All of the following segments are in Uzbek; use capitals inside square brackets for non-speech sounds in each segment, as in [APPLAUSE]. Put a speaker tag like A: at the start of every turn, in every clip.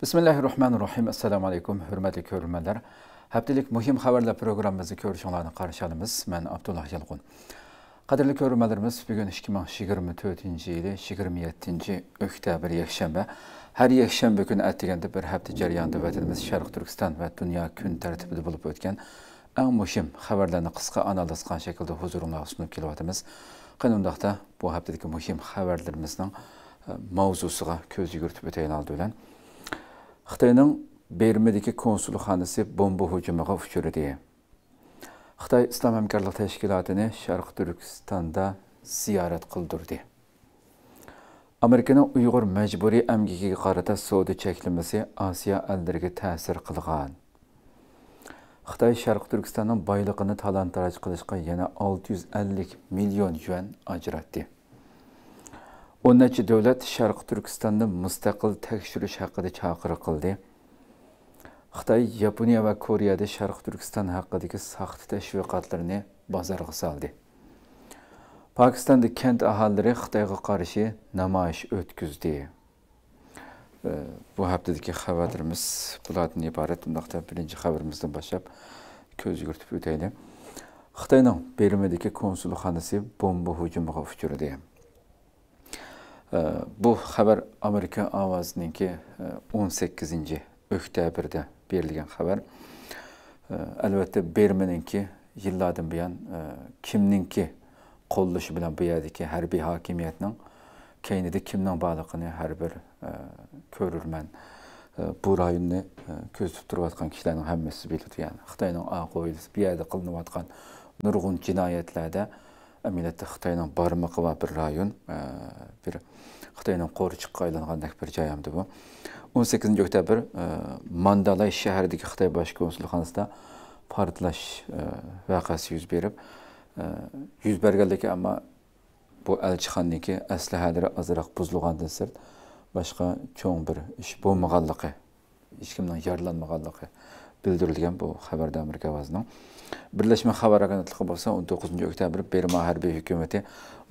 A: Bismillahirrahmanirrahim. Assalamu alaykum, hörmətli görürmənlər. Həftəlik mühim xəbərlər proqramımızı görüşənlərini qarşılanımız. Mən Abdullah Yalğun. Qadirli görürmələrimiz, bu gün 2024-cü ili 27-ci oktyabr yekşənbə. Hər yekşənbə gün ətdigəndə bir həftə cəryanında vətənimiz Şərq Türkistan və dünya gün tərtibində olub ötən ən mühim xəbərlərini qısqa analiz qan şəkildə huzuruna sunub kelyatımız. Qanundaqda bu həftədəki mühim xəbərlərimizin e, mavzusuğa göz yürütüb ötəyən aldı ölən. xitoyning bermidagi konsulxonasi bomba hujumiga uchradi xitoy islom hamkorlik tashkilotini sharq turkistonda ziyorat qildirdi amerikaning uyg'ur majburiy amgigiga qarata savdo cheklamasi osiyo allariga ta'sir qilgan xitoy sharq turkistonning boylig'ini talantaraj qilishga yana 650 million yuan ajratdi o'n necha davlat sharq turkistonni mustaqil tekshirish haqida chaqiriq qildi xitoy yaponiya va koreyada sharq turkiston haqidagi saxta tashviqotlarni bozorga soldi pokistonda kent aholilari xitoyga qarshi namoyish o'tkazdi bu haftadagi xabarlarimiz bulardan iborat bundaqda birinchi xabarimizdan boshlab ko'z yugurtib o'taylik xitoyning bermidagi konsulxonasi bomba hujumiga uchradi Bu xəbər Amerika Avazininki 18-ci e, öktəbirdə verilən xəbər. Əlbəttə Bermeninki yıllardan buyan e, kimninki qollushi bilan e, bu yerdagi harbiy hokimiyatning keynida kimning borligini har bir bu rayonni ko'zitib turayotgan hammasi biladi xitoyning oq oilasi amaliyotda xitoyning barmog'i va bir rayon bir xitoyning qo'richiqqa aylangandek bir joy hamdi bu 18 sakkizinchi oktyabr mandalay shahridagi xitoy bosh konsulxonasida portlash voqeasi yuz berib yuz berganligi ammo bu elchixonniki aslahalari ozroq buzilgandan sirt boshqa cho'ng bir ish bo'lmaganligi hech kimdan yaralanmaganligi bildirilgan bu xabarda amerika вазының. birlashma xabar Agentliği bo'lsa 19 oktyabr Birma harbiy Hükümeti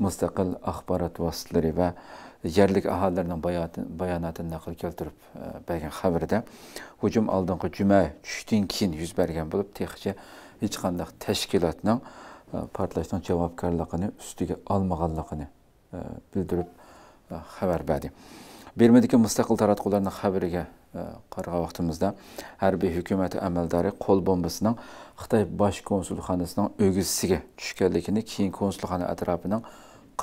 A: mustaqil axborot vositalari va yerlik aholilarning bayonotini naql keltirib bergan e, xabarda hujum oldingi juma tushdan keyin yuz bergan bo'lib texcha hech qanday tashkilotning e, portlashning javobgarligini ustiga olmaganligini e, bildirib xabar berdi bermadagi mustaqil taratkularının haberine Э, qarg'a vaqtimizda harbiy hukumat amaldori qo'l bombasining xitoy bosh konsulxonasining o'g'isiga tushganligini keyin konsulxona atrofining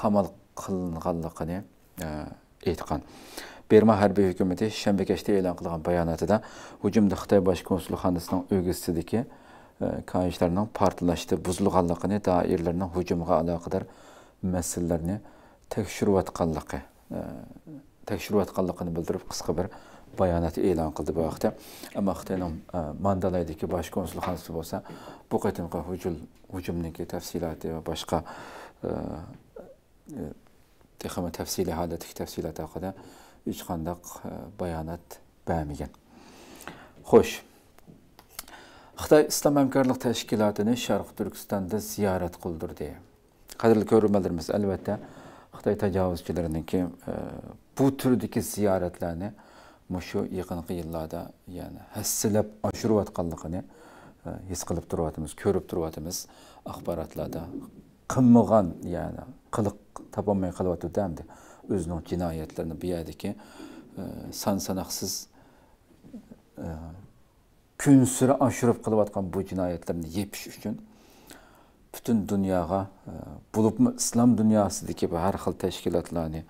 A: qamal qilinganligini e, aytgan berma harbiy hukumati shanba kechda e'lon qilgan bayonotida hujumda xitoy bosh konsulxonasining o'gisidagi e, koyishlarning portlashda buzilganligini doirlarning hujumga aloqador masalalarni tekshirayotganligi e, tekshirayotganligini bildirib qisqa bir bayanatı elan qildi bu vaqtda. Ammo Xitoyning e, Mandalaydagi bosh konsulxonasi bo'lsa, bu qatimqi hujum hujumniki tafsiloti va boshqa e, e, texnik tafsili holatdagi tafsilot haqida hech qanday bayonot bermagan. Xo'sh, Xitoy İslam Həmkarlıq Təşkilatını Şərq Türkistanda ziyarət qıldırdı. Qadirli görmələrimiz əlbəttə Xitoy təcavüzçilərininki bu turdagi ziyoratlarni mushu yaqinqi yillarda ya'ni hassilab oshirayotganligini e, his qilib turyapmiz ko'rib turyapmiz axborotlarda qilmagan ya'ni qiliq topolmay qilyotgandamdi o'zining jinoyatlarini bu yerdagi san sanoqsiz e, kun sira oshirib qilayotgan bu jinoyatlarni yepish uchun butun dunyoga e, bo'libmi islom dunyosidagi har xil tashkilotlarni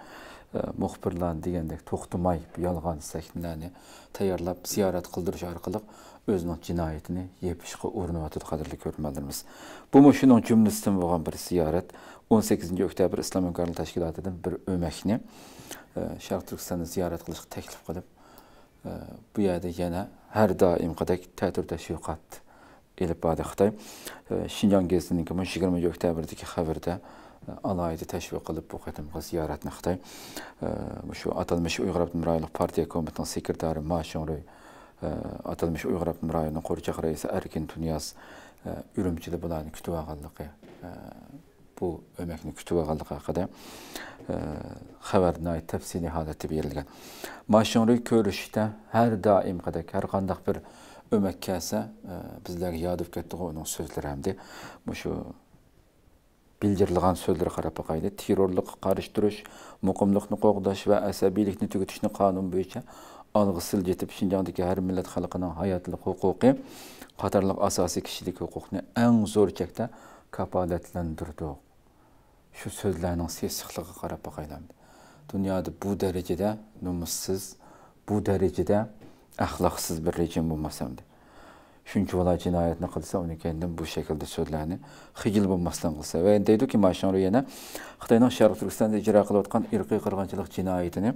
A: muxbirlarni degandek to'xtamay yolg'on sahnlarni tayyorlab ziyorat qildirish orqali o'zining jinoyatini yepishga urinyotdi qadrli ko'rmalarimiz bu shuning jumlasidan bo'lgan bir ziyorat 18 sakkizinchi oktyabr islom hamkorlik tashkilotidan bir o'makni sharq turkistonni ziyorat qilishga taklif qilib bu yerda yana har doimgidek tatur tashviqot ilib bordi xitoy shinjon gezitininki yigirmanchi oktyabrdagi xabarda alayida təşviq qilib bu qatimgi ziyoratni xitoy shu atalmish uyg'ur abdumir rayonlik partiya komitetining sekretari ma shunruy atalmish uyg'ur abdumir raisi arkin bularni kutib bu o'makni kutib haqida xabarni holatda berilgan ma ko'rishda har har bir o'mak kelsa bizlarga yodib ketdi uning so'zlari hamda shu bildirilgan so'zlar qarab boqayli terrorlik qarshi turish muqimlikni qo'g'dash va asabiylikni tugatishni qonun bo'yicha olg'i siljitib shinjongdagi har millat xalqining hayotlik huquqi qatorliq asosiy kishilik huquqni eng zo'r chakda kafolatlantirdi shu so'zlarning sesiqligi qarab boqaylar dunyoda bu darajada nomussiz bu darajada ahlaksız bir rejim bo'lmasam deb shuncha bola jinoyatni qilsa uni keyin bu shaklda sudlarni xijil bo'lmasdan qilsa va deydiki mana shuni yana xitoyning sharq turkistonda ijro qilayotgan irqiy qirg'inchilik jinoyatini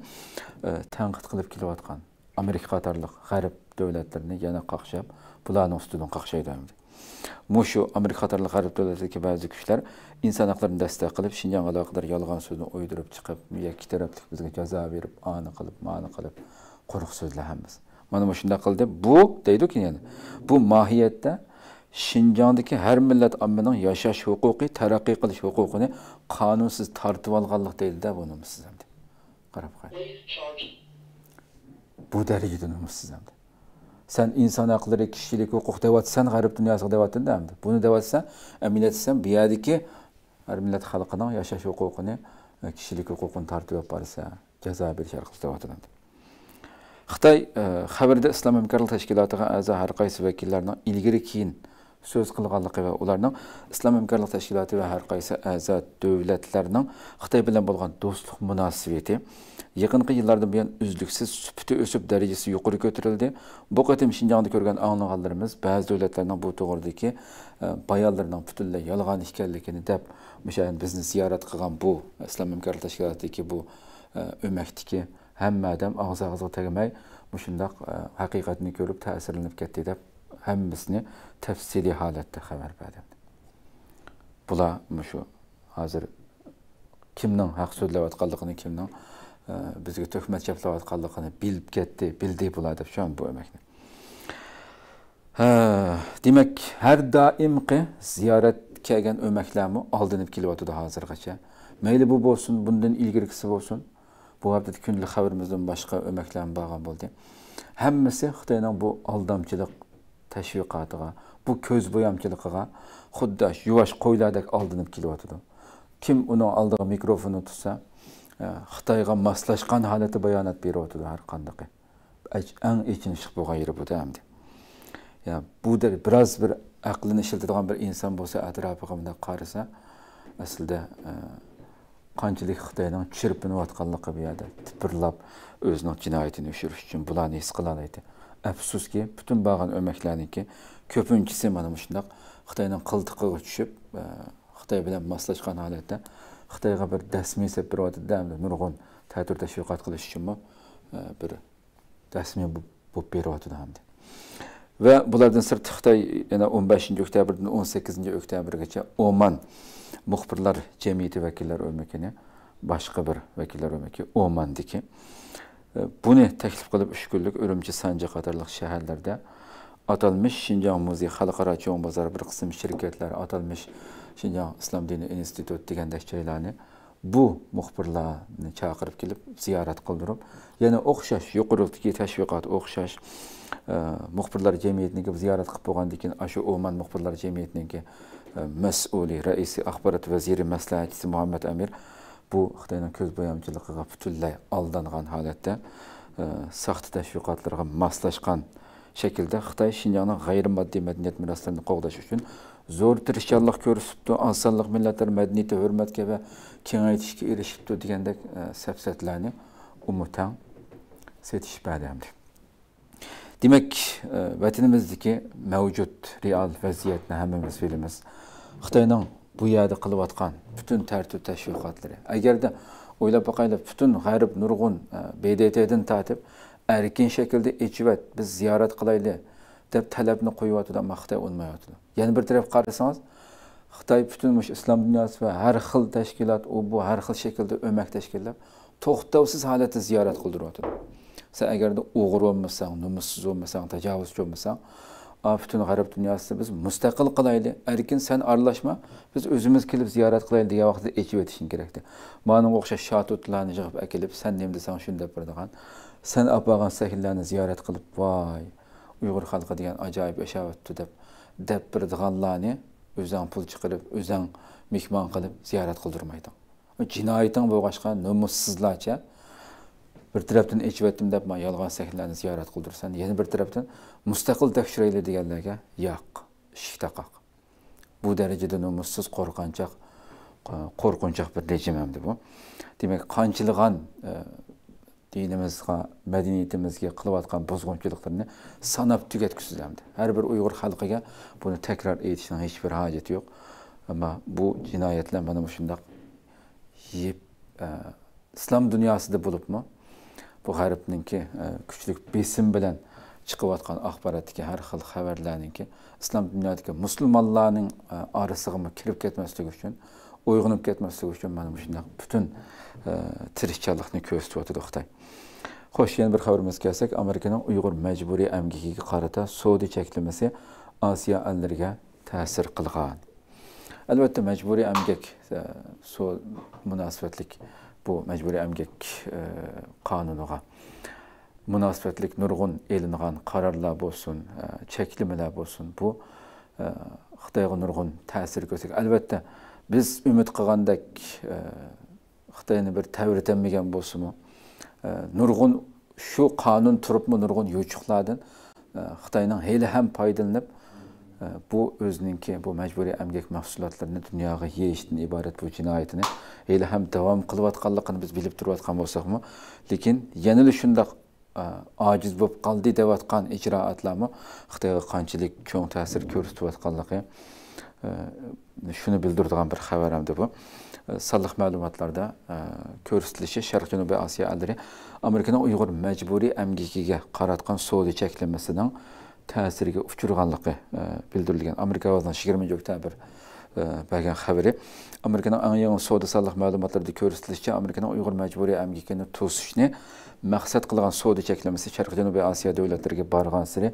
A: e, tanqid qilib kelayotgan amerika qatorliq g'arb davlatlarini yana qaqshab bularni ustidan qaqshaydi mushu amerika qatorliq g'arb davlatidagi ba'zi kuchlar inson haqlarini dastak qilib shinjong aloqador yolg'on so'zni o'ydirib chiqib ikki taraflik bizga jazo berib ani qilib mani qilib quruq so'zlar hammasi mana shunday qil deb bu deydiku yani bu mohiyatda shinjongdagi har millat ommaning yashash huquqi taraqqiy qilish huquqini qonunsiz tortib değil de bunu siz ham qarab qarang bu darajada siz ham sen insan inson haqlari kishilik huquq deyapsan g'arb dunyosiga deyaptida buni deyapsan amaliyot sen her millet har millat xalqining kişilik huquqini kishilik huquqini tortib olib borsa jazo berish deyapti Қытай э, хабарда ислам әмкарлық тәшкілатыға әзі әрқайсы вәкілерінің ілгері кейін сөз қылғалықы ва оларның ислам әмкарлық тәшкілаты ва әрқайсы әзі дөвләтлерінің Қытай білен болған достық мұнасыветі Яқынғы елларды бұян үздіксіз сүпті өсіп дәрежесі юқыры көтірілді. Бұл қатым шинжанды көрген аңлығаларымыз бәз дөвләтлерінің бұл тұғырды ке э, баяларының бүтілі елған ішкәлікені дәп мүшәйін бізні зиярат қыған бұл ислам әмкәрлі тәшкілатты ке бұл э, өмәкті hamma odam og'iz og'izga tegmay mushundoq e, haqiqatni ko'rib ta'sirlanib ketdi deb hammasini tafsiliy holatda xabar berdi bular shu hozir kimning haq so'zlayotganligini kimning e, bizga tuhmat gaplayotganligini bilib ketdi bildi bular deb shu bu emakni demak har doimqi ziyorat kelgan o'maklarmi oldinib kelyotidi hozirgacha mayli bu bo'lsin bundan ilgarigisi bo'lsin bu kunlik kundalik xabarimizdan boshqa o'maklarni bo'lgan bo'ldi hammasi xitoyning bu aldamchilik tashviqotiga bu ko'z bo'yamchiligiga xuddi yuvosh qo'ylardek oldinib kelyotidi kim uni oldiga mikrofonni tutsa e, xitoyga moslashgan holatda bayonot beryotidi har qanday eng ichinshi bo'lgan yeri bu hamdi ya bu biroz bir aqlini ishlatadigan bir inson bo'lsa atrofiga bunday qarasa aslida e, qanchalik xitoyning chirpinayotganligi bu yerda tipirlab o'zining jinoyatini oshirish uchun bularni his qiladi afsuski butun borgan o'maklarniki ko'pinchisi mana shundoq xitoyning qiltiqiga tushib xitoy bilan moslashgan holatda xitoyga bir dasmiy sepirotida nurg'un ta'tir tashviqot qilish uchunmi e, bir dasmiy bo'lib beryotdi hamda va bulardan sirti xitoy yana o'n beshinchi oktyabrdan o'n sakkizinchi oktyabrgacha oman Muxbirlər Cəmiyyəti Vəkillər Örməkini başqa bir vəkillər örməki Omandiki. E, Bunu təklif qılıb 3 günlük Ürümçi Sancaq qatarlıq şəhərlərdə atalmış Şinjan Muzeyi Xalqara Çoğun Bazarı bir qısım şirkətlər atalmış Şinjan İslam Dini İnstitut digəndək şeyləni bu muxbirlərini çağırıb gəlib ziyarət qıldırıb. Yəni oxşaş yuqurultiki təşviqat oxşaş ə, e, muxbirlər cəmiyyətini gəlib ziyarət qıb boğandan aşı Oman muxbirlər cəmiyyətinin ki məsul rəisi axbarat vəziri məsləhətçisi Muhammed Əmir bu Xitayla közboyamçılığa bütünləy aldanğan halətdə ə, e, saxt təşviqatlara maslaşqan şəkildə Xitay Şinjanın qeyri-maddi mədəniyyət miraslarını qoğdaş üçün zor tirişkanlıq görsübdü, ansanlıq millətlər mədəniyyətə hörmətə və kengaytişkə erişibdi deyəndək e, səfsətlərini umutan setiş bədəmdir. Demək, e, vətənimizdəki məvcud real vəziyyətini həmimiz bilimiz. Xitayning bu yerda qilib atgan bütün tartib tashviqotlari agarda o'ylab boqaylik butun g'arib nurg'un e, bdtdan tartib erkin shaklda echivat biz ziyorat qilaylik deb talabni qo'yyotdi ammo xitoy o'lmayotdi yana bir taraf qarasangiz xitoy butun mush islom dunyosi va har xil tashkilot u bu har xil shaklda o'mak tashkillab to'xtovsiz holatda ziyorat qildiryotdi sen agarda o'g'ri bo'lmasang nomussiz bo'lmasang tajovuzchi bo'lmasang бүтін ғараб дүниясы біз мұстақил қылайлы әркім сән аралашма біз өзіміз келіп зиярат қылайлы деген уақытта ечіп етішің керек де маған ұқсас шатутларны жығып әкеліп сән нем деп бердіған сән апаған сахилларны зиярат қылып вай ұйғыр халқы деген ажайып яшап өтті деп деп бердіғанларны өзің пұл шығарып өзің мехман қылып зиярат қылдырмайдың жинайтың болғашқа номуссызларча bir tarafdan ichib deb man yolg'on sahnlarni ziyorat qildirsan yana bir tarafdan mustaqil tekshiraylik deganlarga yo'q eshik taqoq bu darajada nomussiz qo'rqinchoq qo'rqinchoq bir rejim hamdi bu demak qanchilg'an e, dinimizga madaniyatimizga qilayotgan buzg'unchiliklarni sanab tugatgusiz hamdi har bir uyg'ur xalqiga buni takror aytishni hech bir hojati yo'q ammo bu jinoyatlar mana shundoq yeb e, islom dunyosida bo'libmi bu g'arbninki e, kuchlik besim bilan chiqayotgan axborotdagi har xil xabarlarninki islom dunyodagi musulmonlarning orasiga e, kirib ketmasligi uchun uyg'unib ketmasligi uchun mana shundoq butun e, tirikchilikni ko'rsatib o'tadi xitoy xo'sh yana bir xabarimizga kelsak amerikaning uyg'ur majburiy amgikiga qarata sudi cheklamasi osiyo allariga ta'sir qilgan albatta majburiy amgak munosabatlik бұл мәжбүрі әмгек қануныға мұнасыбәтлік нұрғын елінған қарарла болсын чеклімілі болсын бұл қытайға нұрғын тәсір көрсек әлбәтте біз үміт қылғандек қытайны бір тәуіртенмеген болсы ма нұрғын шу қанун тұрып мұ нұрғын ючықладын қытайның хейлі һәм пайдаланып bu o'zininki bu majburiy amgak mahsulotlarini dunyoga yeyishdan iborat bu jinoyatini hali ham davom qilayotganligini biz bilib turayotgan bo'lsakmi lekin yanada shundoq ojiz bo'lib qoldi deyayotgan ijroatlarmi xitoyga qanchalik cho'ng ta'sir ko'rsatayotganligi shuni bildiradigan bir xabar bu sonliq ma'lumotlarda ko'rsatilishi sharq janubiy osiyo adri amerikaning uyg'ur majburiy amgakiga qaratgan savdo cheklanmasidan ta'siriga uchirganligi e, bildirilgan amerika ovozidan yigirma oktyabr e, bergan xabari amerikaning eng yangi savdo salliq ma'lumotlarida ko'rsatilishicha amerikaning uyg'ur majburiy amgikini to'sishni maqsad qilgan savdo cheklamasi sharqi janubiy osiyo davlatlariga borgan sari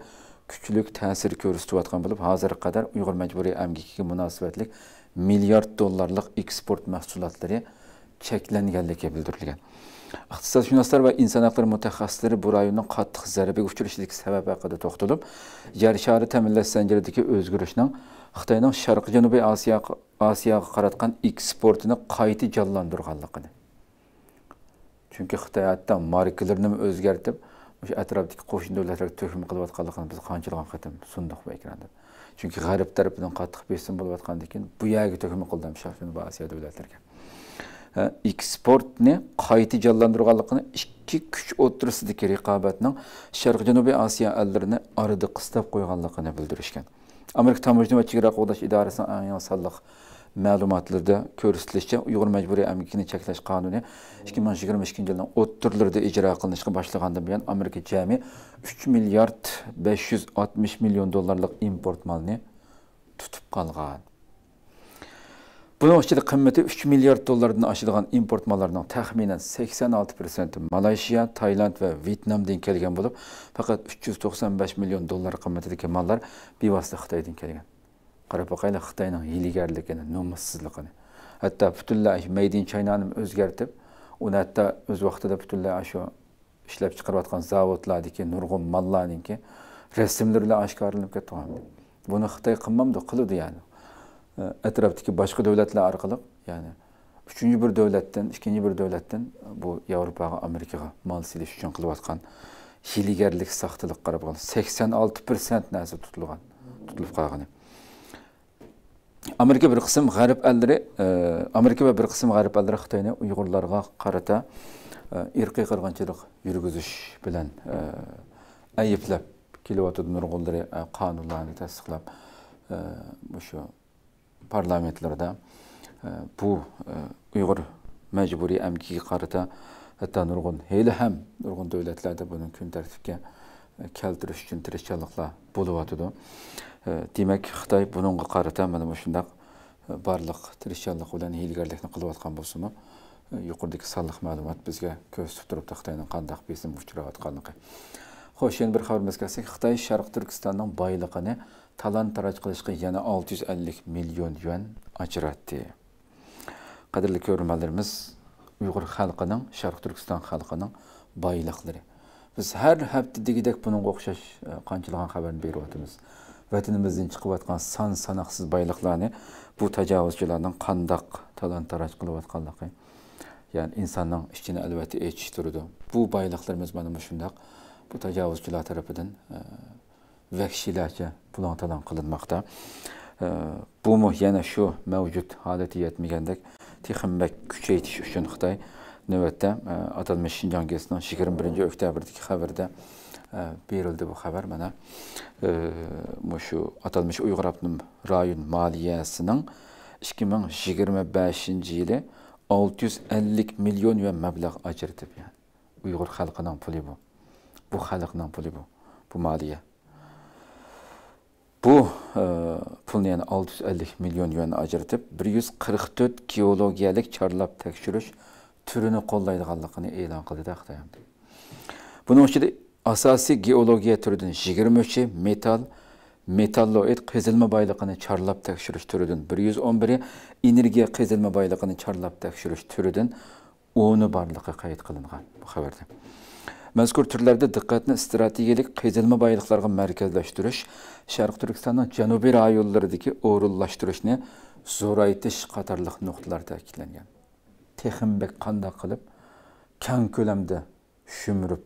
A: kuchlik ta'sir ko'rsatayotgan bo'lib hozirga qadar uyg'ur majburiy amgikiga munosabatli milliard dollarlik eksport mahsulotlari cheklanganligi bildirilgan iqtisodshunoslar va inson haqlari mutaxassislari bu rayonni qattiq zarbaga uchrashligi sababi haqida to'xtalib yer shari ta'minlash zanjiridagi o'zgarishning xitoyning sharqi janubiy osiyo osiyoga qaratgan eksportini qayta jonlantirganligini chunki xitoy hatto markalarni o'zgartib o'sha atrofdagi qo'shni davlatlarga to'kim qilayotganligini biz qanchalig'an qatim sundiq bu ekranda chunki g'arb tarafidan qattiq besim bo'layotgandan keyin bu yerga to'kim qildim osiyo davlatlarga eksport eksportni qayta jonlantirganligini ikki kuch o'tirisidagi raqobatning sharq janubiy osiyo allarini orada qistab qo'yganligini bildirishgan amerika tomojna va chegara qo'g'dash idorasining sonliq ma'lumotlarda ko'rsatilishicha uyg'ur majburiy amgikini cheklash qonuni ikki ming yigirma ikkinchi yildan o'ttirlarda ijro qilinishga boshlagandan buyon amerika jami uch milliard besh yuz oltmish million dollarlik import molni tutup qolgan Bunun içinde kıymeti 3 milyar dollardan aşılan import mallarının tahminen 86% Malayşiya, Tayland ve Vietnamdan kelgan bo'lib, faqat 395 milyon dollar kıymetindeki mallar bevosita Xitoydan kelgan. Qarab boqaylar Xitoyning hiylagarligini, nomussizligini. Hatto butunlay Made in China'ni o'zgartib, uni hatto o'z vaqtida butunlay shu ishlab chiqarayotgan zavodlardagi nurg'un mallarınki rasmlar bilan getirdi. ketgan. Buni Xitoy kılıdı ya'ni. atrofdagi boshqa davlatlar orqali ya'ni uchinchi bir davlatdan ikkinchi bir davlatdan e, bu yevropaga amerikaga mol silish uchun qilayotgan hiyligarlik saxtalik qarab qolgan sakson olti persent narsa tutilgan tutilib qolgan amerika bir qism g'arb allari e, amerika va bir qism g'arb allari xitoyni uyg'urlarga qarata e, irqiy qirg'inchilik yurgizish bilan ayiblab kelyotdi nurg'unlari qonunlarni tasdiqlab shu parlamentlarda e, bu e, uyg'ur majburiy amkiga qarata hatto nurg'un hali ham nurg'un davlatlarda buni kun tartibga e, keltirish uchun tirishchiliklar bo'lyotidi demak xitoy bunga qarata mana bu shundaq barliq tirishchilik bilan hiylagarlikni qilayotgan bo'lsinmi yuqoridagi sonliq ma'lumot bizga ko'rsatib turibdi xitoyni qandaq besim uchrayotganligi xo'sh yana bir xabarimizga kelsak xitoy sharq turkistonning boyligini Talan taraj qilishga yana 650 milyon yuan ajratdi qadrli ko'rmanlarimiz uyg'ur xalqining sharq Türkistan xalqining boyliqlari biz her hafta bunun degidek bunga o'xshash e, qanchalagan xabarni beryapmiz vatanimizdan chiqayotgan san sanaksız boyliqlarni bu tajovuzchilarning qandoq talon taroj qilayotganligi ya'ni insonning ichini albatta echishtirdi bu boyliqlarimiz mana shundoq bu tajovuzchilar tarafidan e, vəhşilərcə bulantadan qılınmaqda. Bunu yenə yəni şu mövcud halət yetməyəndə texinmək küçə yetiş üçün Xitay növbətdə atılmış Şinjan gəzinən 21-ci oktyabrdakı xəbərdə verildi bu xəbər mənə. Şu atılmış Uyğur Abnum rayon maliyyəsinin 2025-ci ili 650 milyon yuan məbləğ acırtıb. Yəni. Uyğur xalqının pulu bu. Bu xalqının pulu bu. Bu maliyyə. bu e, pulni 650 milyon yuan ajratib 144 geologiyalik chorlab tekshirish turini qo'llaydiganligini e'lon qildi xitoy buning ichida asosiy geologiya turidan 23 metal metalloid qazilma boyligini chorlab tekshirish turidan 111i energiya qazilma boyligini chorlab tekshirish turidan 10i borligi qayd bu haberde. mazkur turlarda diqqatni strategik qiyilma boyliqlarga markazlashtirish sharq turkistonning janubiy rayonlaridagi o'rinlashtirishni zo'raytirish qatorli nuqtalar ta'kidlangan texmbek qandoq qilib kan ko'lamda shumirib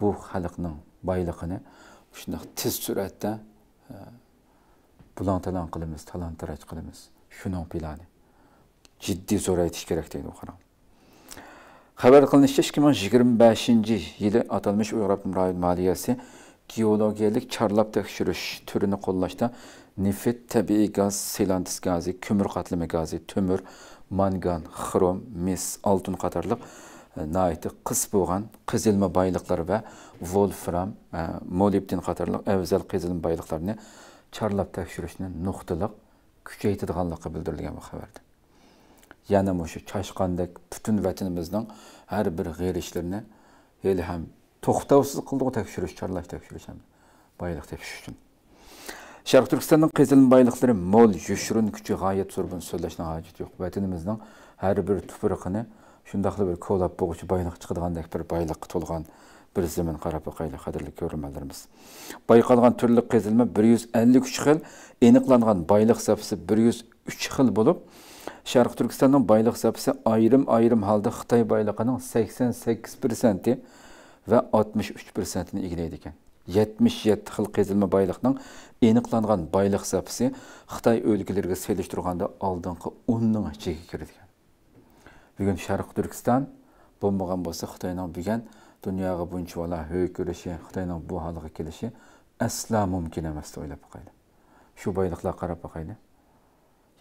A: bu xalqning boyligini shundoq tez suratda e, bulan talon qilamiz talon taraj qilamiz shuning plani jiddiy zo'raytirish kerak deydi u Xəbər qılınışca 2025-ci ili atılmış Uyğurab Mürail Maliyyəsi geologiyalik karlab tekşürüş türünü kollaşta nefit, təbii qaz, silantis qazi, kömür qatlimi qazi, tömür, mangan, xrom, mis, altun qatarlıq e, naiti qız boğan qızilmə baylıqlar və volfram, ə, e, molibdin qatarlıq əvzəl qızilmə baylıqlarını karlab tekşürüşünün nuxtılıq küçəytidiqanlıqı bildirilgən bu xəbərdir yana mushu shoshqandek butun vatanimizning har bir g'erishlarini hali ham to'xtovsiz qildiq tekshirish chorlash tekshirish ham boyliq tekshirish uchun sharq turkistonning qizilin boyliqlari mo'l yushurun kuchi g'oyat zo'r buni so'zlashni hojat yo'q vatanimizning har bir tuprog'ini shundoqli bir ko'lab bo'g'uvchi bir boyliqqa to'lgan bir zimin qarabaqayli qadrli ko'rmalarimiz байкалган turli qizilma bir yuz ellik uch xil boyliq sharq Türkistan'ın baylıq sapısı ayrim ayrim holda xitoy boyligining 88 ve va 63 persentini egallaydi ekan 77 xil qazilma boyliqning aniqlangan boylik sapisi xitoy o'lkalariga selishtirganda oldingi 10 ning ichiga kiradigan bugun sharq turkiston bo'lmagan bo'lsa xitoyning bugun dunyoga buncha bola ho'y görüşü, xitoyning bu holiga kelishi aslo mumkin emas deb o'ylab qo'ydi shu boyliqlarga qarab qo'yaylik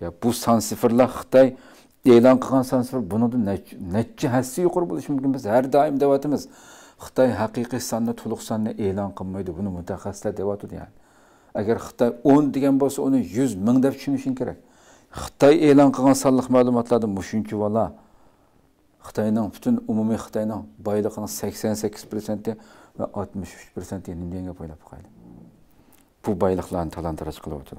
A: Ya bu sansifirlar Xitoy e'lon qilgan sansifir bunida necha hassi yuqori bo'lishi mumkin biz har doim deyapmiz xitoy haqiqiy sonni to'liq sonni e'lon qilmaydi buni mutaxassislar deyapti yani. agar xitoy o'n degan bo'lsa uni yuz ming deb tushunishing kerak xitoy e'lon qilgan sonliq ma'lumotlarda mushuncha bola xitoyning butun umumiy xitoyning boylig'ini sakson sakkiz prosenti va oltmish uch prosenti nimaga boylab qo'ydi bu boyliqlarni talon taroj qilyapti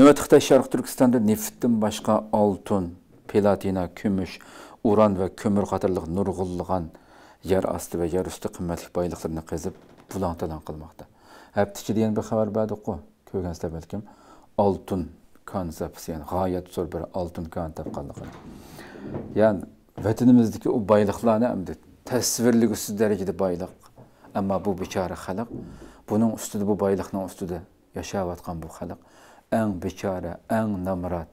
A: Növbət Xitay Şərq Türkistanda neftdən başqa altun, platina, kümüş, uran və kömür xatırlıq nurğulluğan yer astı və yer üstü qımmətlik baylıqlarını qezib bulantadan qılmaqda. Həbdi ki, deyən bir xəbər bədik o, köygənizdə bəlkim, altun konsepsi, yəni gayet zor bir altun kan tapqanlıqı. Yəni, vətinimizdəki o baylıqlar nə əmdir? Təsvirlüqsüz dərəcədə baylıq. Amma bu bikarı xalq, bunun üstüdə, bu baylıqla üstüdə yaşayıvatqan bu xalq eng bechora eng nomrod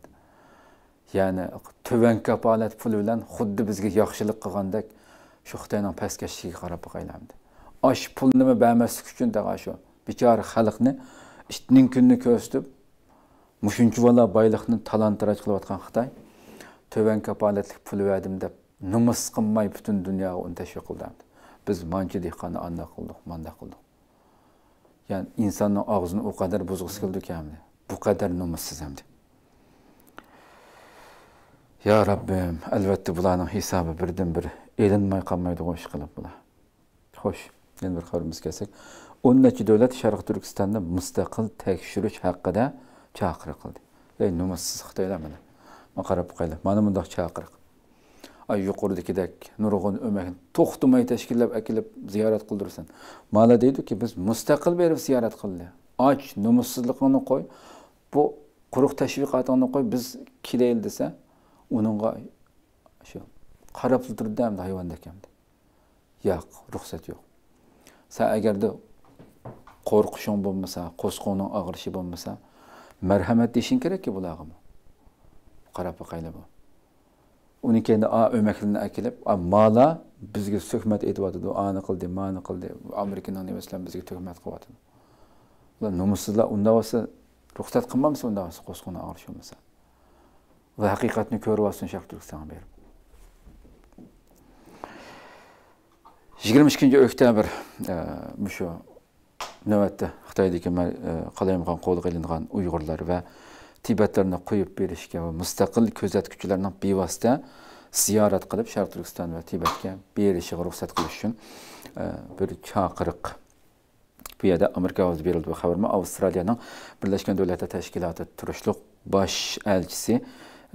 A: ya'ni tuvan kapolat puli bilan xuddi bizga yaxshilik qilgandek shu xitoyning pastkashligiga qarab boqaylamdi osh pulnimi bermaslik uchun daga shu bechora xalqni itning kunini ko'rsatib mushuncha bola boyliqni talon taroj qilayotgan xitoy tuvan kapolatlik pul berdim deb nimis qilmay butun dunyoga uni tashvi qildi biz mancha dehqonni andoq qildik manda qildik ya'ni insonni og'zini u qadar buzg'isi keldi bu qadar hem de. Ya Rabbim, albatta bularning hisobi birdan bir ilinmay hoş kılıp bular xo'sh yeni bir gelsek. kelsak için devlet davlat sharq müstakil mustaqil hakkı haqida chaqiriq qildi ey nomussiz xitoylar mana man qarab qo'yinglar mana bundoq chaqiriq ay yuqoridagidek nurg'un o'mak to'xtamay tashkillab akilib ziyorat kıldırırsan. mala ki biz mustaqil berib ziyorat kıldı. och nomussizligini qo'y bu quruq tashviqotini qo'yib biz kelaylik desa uningga shu qarab turdimdi hayvonda ekan yo'q ruxsat yo'q san agarda qo'rqishing bo'lmasa qo'sqoning og'rishi bo'lmasa marhamat deyishing kerakku bularga qarab boqaylik bu uni keyin a o'makini akilib mala bizga tuhmat etyotidi ani qildi mani qildi amerikaning nimasilar bizga tuhmat qilyotidi ular nomussizlar unda bo'lsa ruxsat qilmamsa unda qo'sqini og'ir bo'lmasa va haqiqatni ko'rib olsin shohturk sanga berib yigirma ikkinchi oktyabr e, shu navbatda xitoydagi e, qalayimxon qo'lga ilingan uyg'urlar va tibatlarni qo'yib berishga va mustaqil kuzatuvchilarni bevosita ziyorat qilib sharq turkiston va tibatga berishga ruxsat qilish uchun e, bir chaqiriq Bu yerdə Amerika Avaz verildi bu xəbərmə. Avstraliyanın Birləşmiş Dövlətlər Təşkilatı turuşluq baş elçisi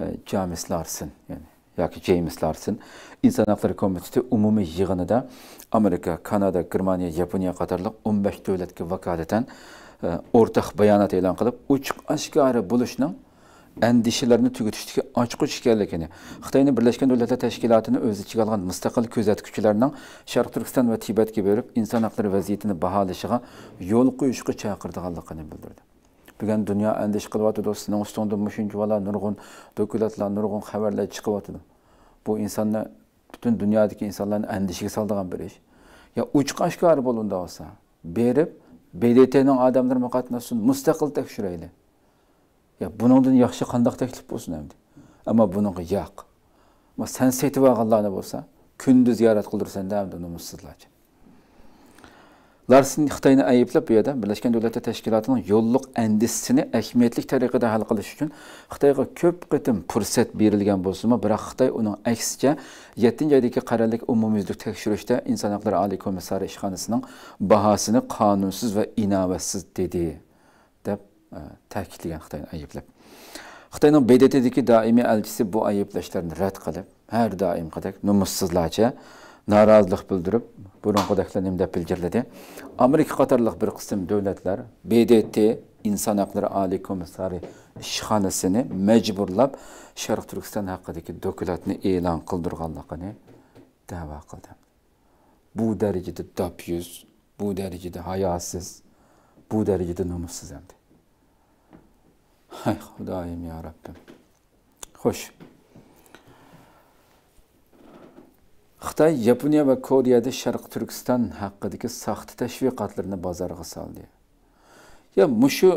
A: e, James Larsen, yəni ya ki James Larsen İnsan Hakları Komitəti ümumi yığınında Amerika, Kanada, Germaniya, Yaponiya qatarlıq 15 dövlətə vakalətən e, ortaq bəyanat elan qılıb, uçuq aşkarı buluşunun endişelerini tüketişdiki açqıç ekanligini xitoyni birlashgan davlatlar tashkilotini o'z ichiga olgan mustaqil kuzatuvchilarning sharq turkiston va tibatga berib inson haqlari vaziyatini baholashiga yo'l qo'yishga chaqirdiganligini bildirdi bugun dunyo andish qilyotidi sizning ustingda shuncha bola nurg'un dokulatlar nurg'un xabarlar chiqyotidi bu insanla bütün dünyadaki insanların andishaga soldigan bir ish yo uch oshkor bo'lindi olsa berib bdtning odamlarga qatnashsin mustaqil tekshiraylik buningdan yaxshi qandoq taklif bo'lsin endi ammo buninga yo'q san setib olganlarni bo'lsa kundi ziyorat qildirsanda endi nomussizlarchi larsin xitoyni ayblab bu yerda birlashgan davlatlar tashkilotining yo'lliq andisini ahamiyatli tariqada hal qilish uchun xitoyga ko'p qitim fursat berilgan bo'lsinmi biroq xitoy uning aksicha yettinchi oydagi qarorlik umumyuzlik tekshirishda inson huquqlari oliy komissari ishxonasining bahosini qonunsiz va inovatsiz dedi Ee, təkidləyən Xitayını ayıbləb. Xitayının BDT-dəki daimi elçisi bu ayıbləşlərini rədd qılıb, hər daim qədək nümussuzlarca narazılıq bildirib, burun qədəklərini imdəb bilgirlədi. Amerika qatarlıq bir qısım dövlətlər BDT, İnsan Haqları Ali Komissari işxanasını məcburlab Şərq Türkistan haqqındakı dokulatını elan qıldırğanlığını dava qıldı. Bu dərəcədə dapyüz, bu dərəcədə hayasız, bu dərəcədə namussuz əmdi. hay Hudayim Ya Rabbim. xo'sh xitoy yaponiya va koreyada sharq turkiston haqidagi saxta tashviqotlarni bozorga soldi Ya mushu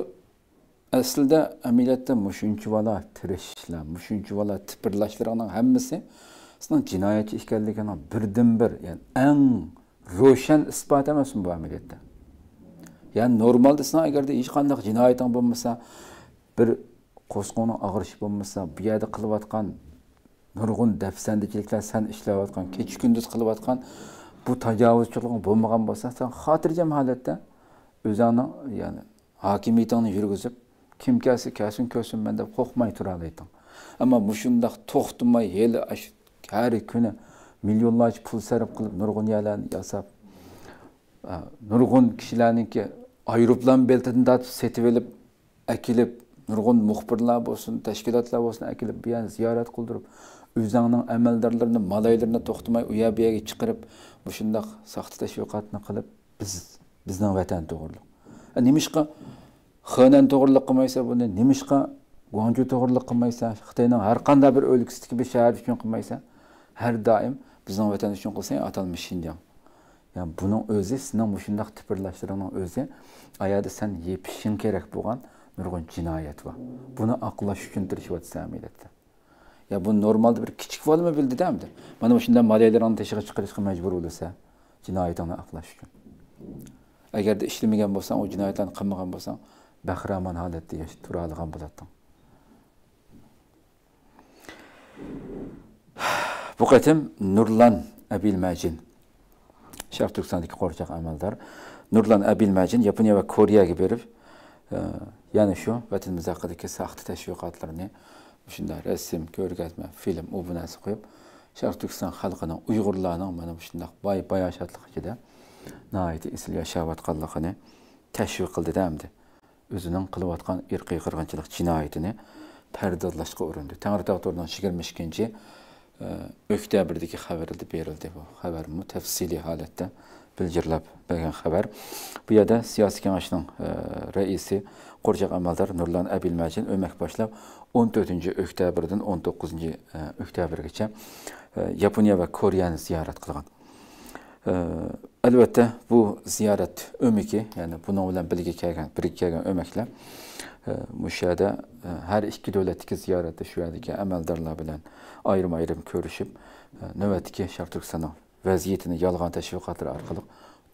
A: aslida amiliyatda mushunchi vala tirishlar, mushunchi vala tipirlashlarning hammasi sizning jinoyatchi ekanligini birdan bir ya'ni eng ro'shan isbot emasmi bu amiliyatda? ya'ni normalda sizning agarda hech qanday jinoyating bo'lmasa bir qo'sqini og'rishi bo'lmasa bu yerda qilayotgan nurg'un dafsandichiliklar san ishlayotgan kecha kunduz qilayotgan bu tajovuzchilig'ing bo'lmagan bo'lsa san xotirjam holatda o'zingni ya'ni hokimiyatingni yurgizib kim kelsa kelsin ko'rsinman deb qo'rqmay turalayding ammo mushundoq to'xtamay hali har kuni milyonlarca pul sarf qilib nurg'un yerlarni yasab nurg'un kishilarniki ayroplan beltidan tatib setib olib akilib nurg'un muxbirlar bo'lsin tashkilotlar bo'lsin akilib bu yerni ziyorat qildirib o'zingning amaldorlarini malaylarni to'xtamay u yoq bu yoqga chiqirib shundoq saxta tashviqotni qilib biz bizning vatan to'g'riliq e, nimishqa xonan to'g'riliq qilmaysa buni nimishqa guanju to'g'riliq qilmaysa xitoyning har qanday bir o'lkasidagi bir shahar uchun qilmaysa har doim bizning vatan uchun qilsang atalmish shinjong ya'ni buning o'zi sening shundoq tipirlashlaringning o'zi ayoda san yepishing kerak bo'lgan nurgun cinayet var. Buni aqla tushuntirishyapti millatda ya bu normalde bir küçük kichik bolami bildi damdi mana shunday malaylarni tashig'i chiqarishga majbur bo'lsa jinoyatini aqlash uchun agarda ishlamagan bo'lsang u jinoyatlarni qilmagan bo'lsang bahramon holatda yashab tura olgan bo'lading [SIGHS] bu qatim nurlan abil majin sharq turkistondagi qo'rchoq amaldor nurlan abil majin yaponiya va koreyaga berib yəni şu, vətənimiz haqqındakı saxta təşviqatlarını şunda rəsm, görgəzmə, film, o bu nəsə qoyub Şərq Türkistan xalqının, Uyğurlarının mənim şunda bay bay yaşadlığı ki də nəhayət isil yaşayatqanlığını təşviq qıldı dəmdi. Özünün qılıb atqan irqi qırğınçılıq cinayətini pərdədaşqa öyrəndi. Təngirdağ torunun 22-ci e, öktəbirdəki xəbərdə verildi bu. Xəbər mü təfsili halətdə bildirlab bergan xabar bu yerda siyosiy kengashning e, raisi qo'rchoq amaldor nurlan abilmajin o'mak boshlab 14 to'rtinchi oktyabrdan 19 to'qqizinchi e, oktyabrgacha e, yaponiya va koreyani ziyorat qilgan albatta bu ziyorat o'miki ya'ni buni bilan birga kelgan birga kelgan o'maklar o'sha yerda har ikki davlatdagi ziyorati shu yerdagi amaldorlar bilan ayrim ayrim ko'rishib navbatdagi sharq turkistonning vaziyatini yolg'on tashviqotlar orqali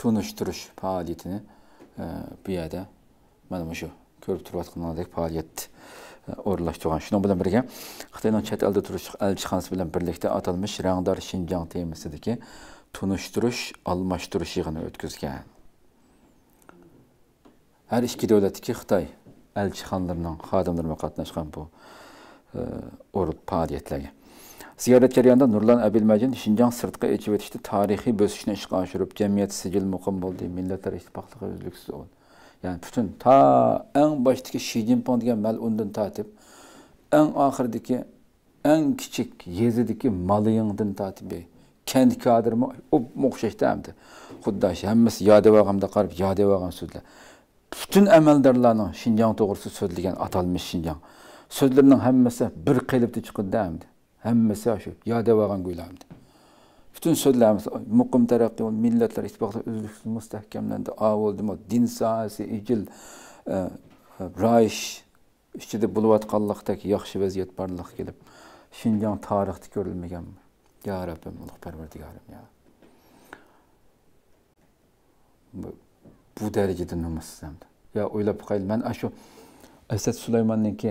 A: tunishtirish faoliyatini e, bu yerda mana shu ko'rib turibotgandek faoliyatni e, o'rinlashtirgan shuning bilan birga xitoyning chet elda turish elchixonasi bilan birlikda atalmish rangdor shinjang temasidagi tunishtirish almashtirish yig'ini o'tkazgan har ikki davlatdagi xitoy elchixonalarining xodimlari qatnashgan bu e, o'rin faoliyatlarga Ziyaret jarayında Nurlan Әбілмәжін Шинжан сыртқы әчеветішті тарихи бөсішіне ішқа ашырып, жәмиет сігіл мұқым болды, милләттер іштіпақтығы үзіліксіз оғын. Yani bütün ta en baştaki Xi Jinping diye melundan tatip, en ahirdeki en küçük yezideki malıyından tatibi, e, kendi kadırımı o mokşeşte hemdi. Huddaş hemmesi yadevağımda karıp yadevağım sözler. Bütün emeldarlarının Şincan doğrusu sözlügen atalmış Şincan. Sözlerinin hemmesi bir kılıptı çıkıdı hemdi hammasi shu yodab olgan o'ylardi butun so'zlarimiz muqim taraqqiy millatlar ittifoqi uzluksiz mustahkamlandi ovul din icil, sohasi e, e, ijil royish ichida bo'layotganlikdek yaxshi vaziyat borliq kelib shinjon tarixda ko'rilmagan yo robbim ulug' parvardigorim ya. bu darajada nomussizam yo o'ylab qo'yil man shu asad sulaymonninki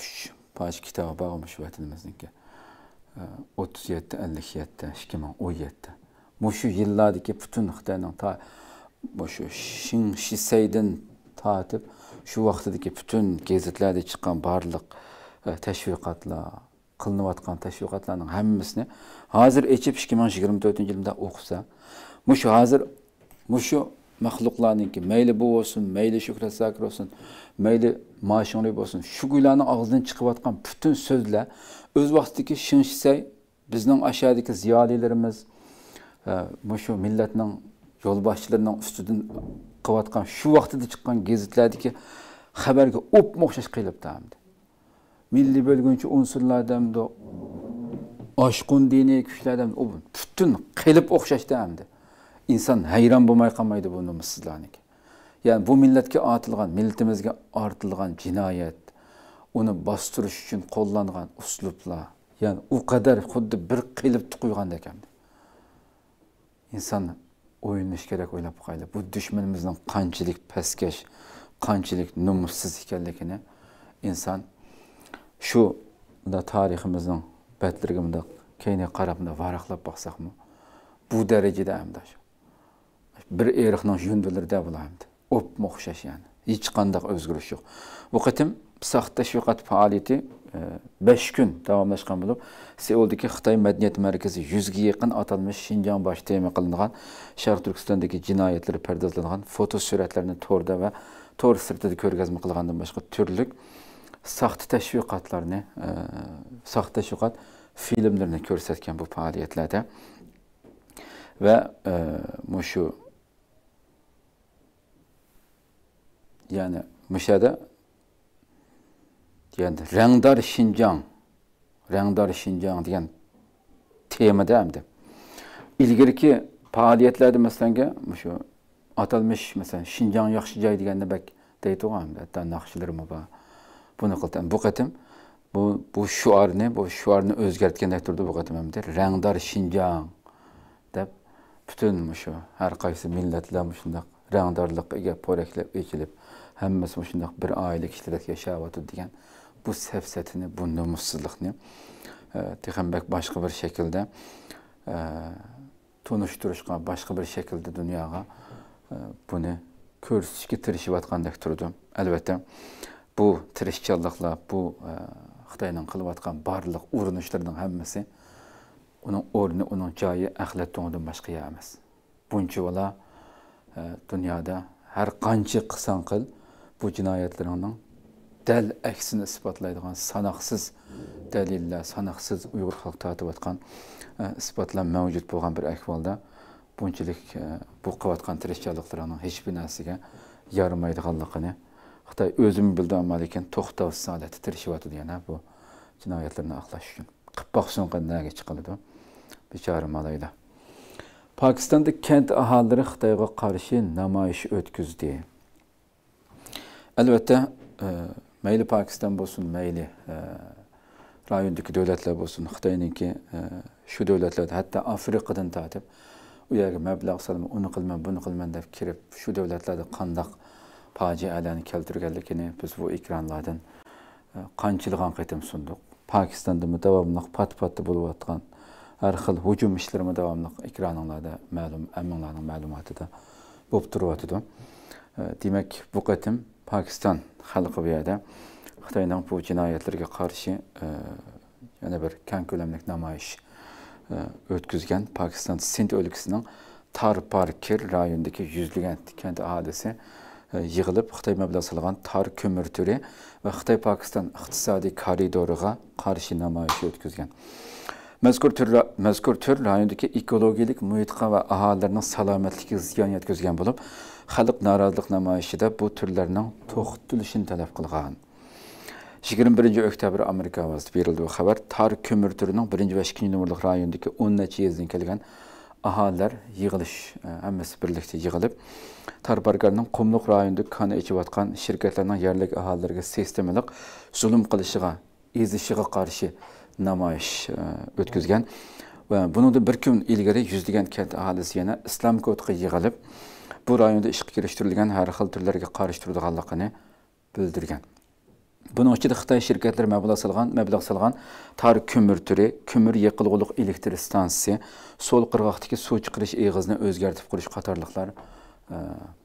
A: uch pash kitobi bor mushvatinimizniki o'ttiz yetti ellik yetti ikki ming o'n yetti shu yillardagi butun xitoyning ta shu shin shisaydan tortib shu vaqtidagi butun gazetlarda chiqqan barliq e, tashviqotlar qilinayotgan tashviqotlarning hammasini hozir ichib ikki ming yigirma to'rtinchi yilda o'qisa mushu hozir maxluqlarninki mayli bu bo'lsin mayli shuhrat zakir bo'lsin mayli mashuri bo'lsin shu guylarni og'zidan chiqayotgan butun so'zlar o'z vaqtidagi shinshisay bizning ashadagi ziyolilarimiz e, shu millatning yo'lboshchilarining ustidan qilayotgan shu vaqtida chiqqan gazetlardagi xabarga o'pma o'xshash qilibdi milliy bo'lgunchi unsurlar demdi oshqun diniy kuchlar demdi butun qilib o'xshashda inson hayron bo'lmay qolmaydi bu nomussizlarniki ya'ni bu millatga otilgan millatimizga ortilgan jinoyat uni bostirish uchun qo'llangan uslublar ya'ni u qadar xuddi bir qilib qo'ygandek ekan inson o'yinish kerak o'ylab qo'yaylik bu dushmanimizning qanchalik pastkash qanchalik nomussiz ekanligini inson shu tariximizning batlariga bundoq keyinga qarab varaqlab boqsakmi bu darajada amdash bir eriqning yundilirda bo'lardi o'pma o'xshash ya'ni hech qanday o'zgarish yo'q bu qatim saxta shuqat faoliyati e, besh kun davomlashgan bo'lib seuldagi xitoy madaniyat markazi yuzga yaqin atalmish shinjon bosh tema qilingan sharq turkistondagi jinoyatlar pardozlangan fotosuratlarni to'rda va to'r sirtida ko'rgazma qilgandan boshqa turli saxta tashviqotlarni e, saxta tashviqot filmlarini ko'rsatgan bu faoliyatlarda va e, shu yani Mışa'da yani Rengdar Şincan Rengdar Şincan diyen temada hem de. İlgirki faaliyetlerde mesela şu atalmış mesela Şincan yaxşı cay degende bak deydi o hem de. Hatta nakşilerim var. Bunu kıldım. Bu katım bu, bu şuarını, bu şuarını özgertken durdu bu katım hem de. Rengdar Şincan de bütün şu her kaysı milletler şundak rengdarlık ege porekle içilip Həmməsi şundaq bir ailə kişilik yaşayatdı deyən bu səfsətini, bu nümussuzluğunu e, Tixənbək başqa bir şəkildə e, tunuşturuşqa, bir şəkildə dünyaya e, bunu görsüşkə tirişib atqandək durdu. Əlbəttə bu tirişçiliklə bu e, Xitayının qılıb atqan barlıq urunuşlarının onun orni, onun cayı əxlət doğundan başqa yer emas. Bunca ola e, dünyada hər qancı qısan bu jinoyatlarning dal aksini isbotlaydigan sanoqsiz dalillar sanoqsiz uyg'ur xalqi tortiyotgan e, isbotlar mavjud bo'lgan bir ahvolda bunchalik e, bu qilayotgan tirishchiliklarning hech bir narsaga yaramaydiganligini xitoy o'zim bildi ammo lekin to'xtovsiz holatda tirishyotdi yana bu jinoyatlarni aqlash uchun qilib boqsin qandaga chiqiladi bechora malaylar pokistonda kent aholilari xitoyga qarshi namoyish o'tkazdi albatta e, mayli pokiston bo'lsin mayli e, rayondagi davlatlar bo'lsin xitoyniki shu e, davlatlarda hatto afrikadan tortib u yerga mablag' solma uni qilman buni qilman deb kirib shu davlatlarda qandoq keltir keltirganligini biz bu ekranlardan qanchilg'an sunduk. Pakistan'da mı devamlı pat patda her har xil hujum mi davomli ekranlarda, ma'lum da ma'lumotida bo'lib E, demak bu qatim Pakistan xalqi bu yerda xitoyning bu jinoyatlarga qarshi e, yana bir kang ko'lamli namoyish e, o'tkazgan pokiston sind o'lkasining tarparkir rayonidagi yuzlagan kent aholisi e, yig'ilib xitoy mablag' solgan tar ko'mir turi va xitoy Pakistan iqtisodiy koridoriga qarshi namoyish o'tkazgan mazkur turlar mazkur tur ekologilik ekologik ve va aholilarning salomatligiga yetkizgen yetkazgan bo'lib xalq norozilik namoyishida bu turlarning to'xtatilishini talab qilgan 21 birinchi oktyabr amerika ovozida berildi bu haber. tar ko'mir turining 1. va 2. numaralı rayondagi 10 necha ahaliler kelgan aholilar yig'ilish e, hammasi birlikda yig'ilib tarbargarning qumliq kanı içi ichayotgan şirketlerinin yerlik ahalilerine sistemalik zulm qilishiga izlişiga qarshi namoyish e, o'tkazgan va buni bir kun ilgari yuzlagan kent aholisi yana islom kodiga yig'ilib bu rayonda ishga kirishtirilgan har xil turlarga qarshi turadiganligini bildirgan buning ichida xitoy shirkatlari mablag' solgan mablag' solgan tar ko'mir turi ko'mir yiqilg'uliq elektr stansiyasi so'l qirg'oqdagi suv chiqarish eg'izini o'zgartirib qurish qatorliqlar e,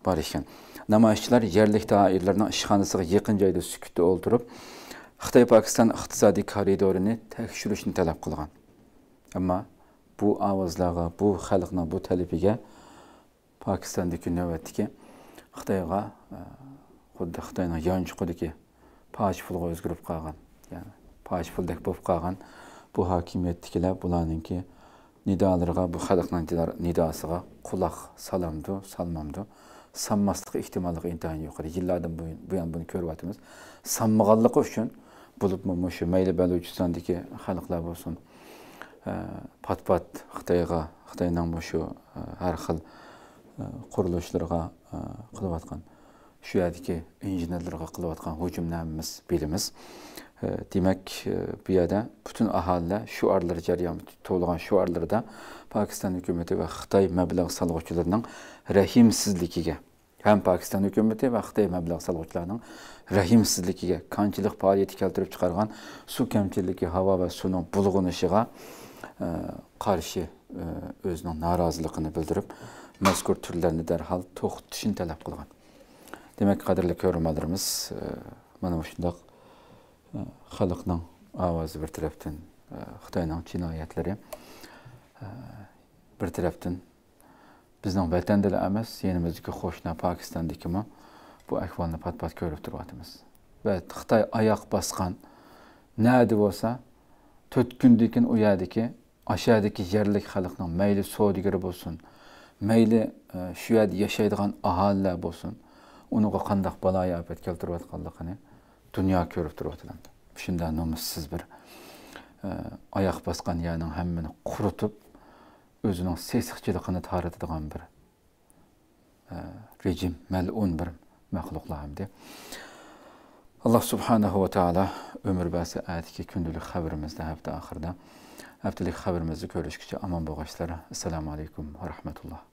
A: bor ekan namoyishchilar yerlik doirlarning ishxonasiga yaqin joyda sukutda o'ltirib Xitay-Pakistan iqtisadi koridorini tək sürüşünü tələb qılğan. Amma bu avazlara, bu xalqına, bu tələbigə Pakistandakı növbətdəki Xitayğa e, xuddi Xitayın yançıqıdakı paç pulğa özgürüb qalğan. Yəni paç puldək olub qalğan bu hakimiyyətdikilər bularınki nidalarına, bu xalqın nidasına qulaq salamdı, salmamdı. Sanmaslıq ehtimallığı intahan yoxdur. Illərdən bu, bu yan bunu görüb atırıq. Sanmığanlığı üçün bo'libmi shu mayli balujistondagi xalqlar bo'lsin pat pat xitoyga xitoyning shu e, har xil e, qurilishlarga e, qilayotgan shu yerdagi injenerlarga qilayotgan hujumlarimiz bilimiz demak bu yerda butun aholi shu arlar jarayon to'lgan shu arlarda pokiston hukumati va xitoy mablag' salg'uvchilarining rahimsizligiga ham pokiston hukumati va xitoy mablag' salg'uvchilarining rəhimsizliyiga, qançılıq fəaliyyəti keltirib çıxarğan su kəmçiliyi, hava və sunun bulğunışığa e, qarşı özünün e, narazılığını bildirib məzkur türlərini dərhal toxtuşun tələb qılğan. Demək, qadirli görmələrimiz e, mənə şundaq xalqın avazı bir tərəfdən Xitayının cinayətləri bir tərəfdən bizning vatanda emas yenimizdagi qo'shni pokistondakimi bu ahvolni pat pat ko'rib turyapmiz va xitoy oyoq bosgan nadi bo'lsa to'rt kundan keyin u yerdagi oshadagi yerlik xalqni mayli savdogari bo'lsin mayli shu e, yerda yashaydigan aholilar bo'lsin uniga qandoq baloyi ofat keltirayotganligini dunyo ko'rib turyapti shunda nomussiz bir oyoq e, bosgan yerning kurutup özünün o'zining sesiqchiligini taritadigan bir e, rejim malun bir məxluqlarımdır. Allah subhanahu və təala ömür bəsi ayəti gündəlik xəbərimizdə həftə axırda həftəlik xəbərimizi görüşdük ki, aman boğaçlara. Assalamu alaykum və rahmetullah.